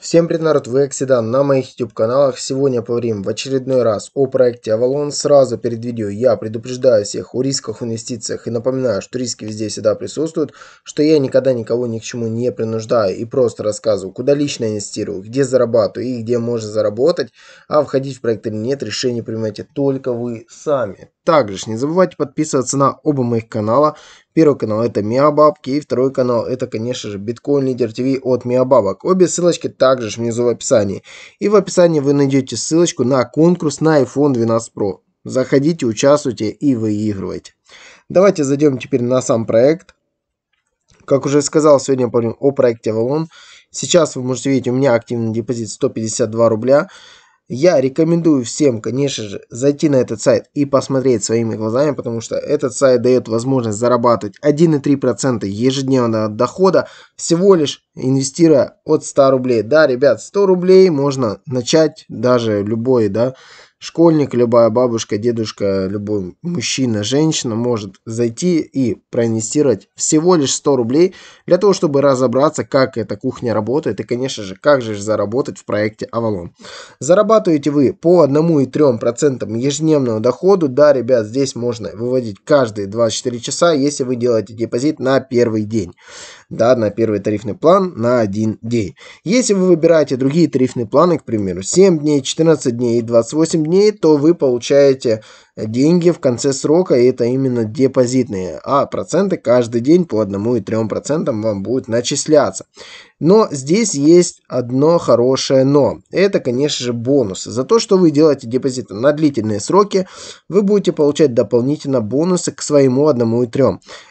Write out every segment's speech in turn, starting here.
Всем привет, народ, вы Оксидан на моих YouTube каналах. Сегодня поговорим в очередной раз о проекте Avalon. Сразу перед видео я предупреждаю всех о рисках в инвестициях и напоминаю, что риски везде всегда присутствуют, что я никогда никого ни к чему не принуждаю и просто рассказываю, куда лично инвестирую, где зарабатываю и где можно заработать, а входить в проект или нет, решение принимайте только вы сами. Также не забывайте подписываться на оба моих канала, Первый канал это Миабабки, и второй канал это, конечно же, Биткоин Лидер ТВ от Миабабок. Обе ссылочки также внизу в описании. И в описании вы найдете ссылочку на конкурс на iPhone 12 Pro. Заходите, участвуйте и выигрывайте. Давайте зайдем теперь на сам проект. Как уже сказал, сегодня поговорим о проекте Avalon. Сейчас вы можете видеть, у меня активный депозит 152 рубля. Я рекомендую всем, конечно же, зайти на этот сайт и посмотреть своими глазами, потому что этот сайт дает возможность зарабатывать 1,3% ежедневного дохода, всего лишь инвестируя от 100 рублей. Да, ребят, 100 рублей можно начать даже любой, да, школьник, любая бабушка, дедушка, любой мужчина, женщина может зайти и проинвестировать всего лишь 100 рублей для того, чтобы разобраться, как эта кухня работает и, конечно же, как же заработать в проекте Авалон. Зарабатываете вы по и процентам ежедневного дохода, Да, ребят, здесь можно выводить каждые 24 часа, если вы делаете депозит на первый день да, на первый тарифный план на один день. Если вы выбираете другие тарифные планы, к примеру, 7 дней, 14 дней и 28 дней, то вы получаете деньги в конце срока, и это именно депозитные, а проценты каждый день по 1 и 3 процентам вам будет начисляться. Но здесь есть одно хорошее но. Это, конечно же, бонусы. За то, что вы делаете депозиты на длительные сроки, вы будете получать дополнительно бонусы к своему 1 и 3.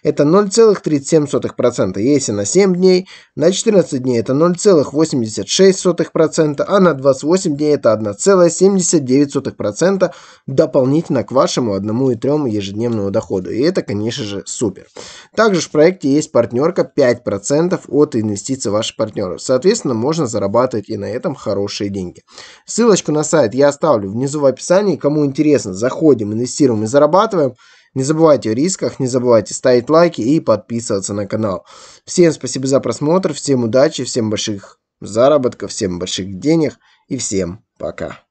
Это 0,37%, если на 7 дней, на 14 дней это 0,86%, а на 28 дней это 1,79% дополнительно к вашему и 1,3 ежедневному доходу. И это, конечно же, супер. Также в проекте есть партнерка 5% от инвестиций ваших партнеров. Соответственно, можно зарабатывать и на этом хорошие деньги. Ссылочку на сайт я оставлю внизу в описании. Кому интересно, заходим, инвестируем и зарабатываем. Не забывайте о рисках, не забывайте ставить лайки и подписываться на канал. Всем спасибо за просмотр, всем удачи, всем больших заработков, всем больших денег и всем пока.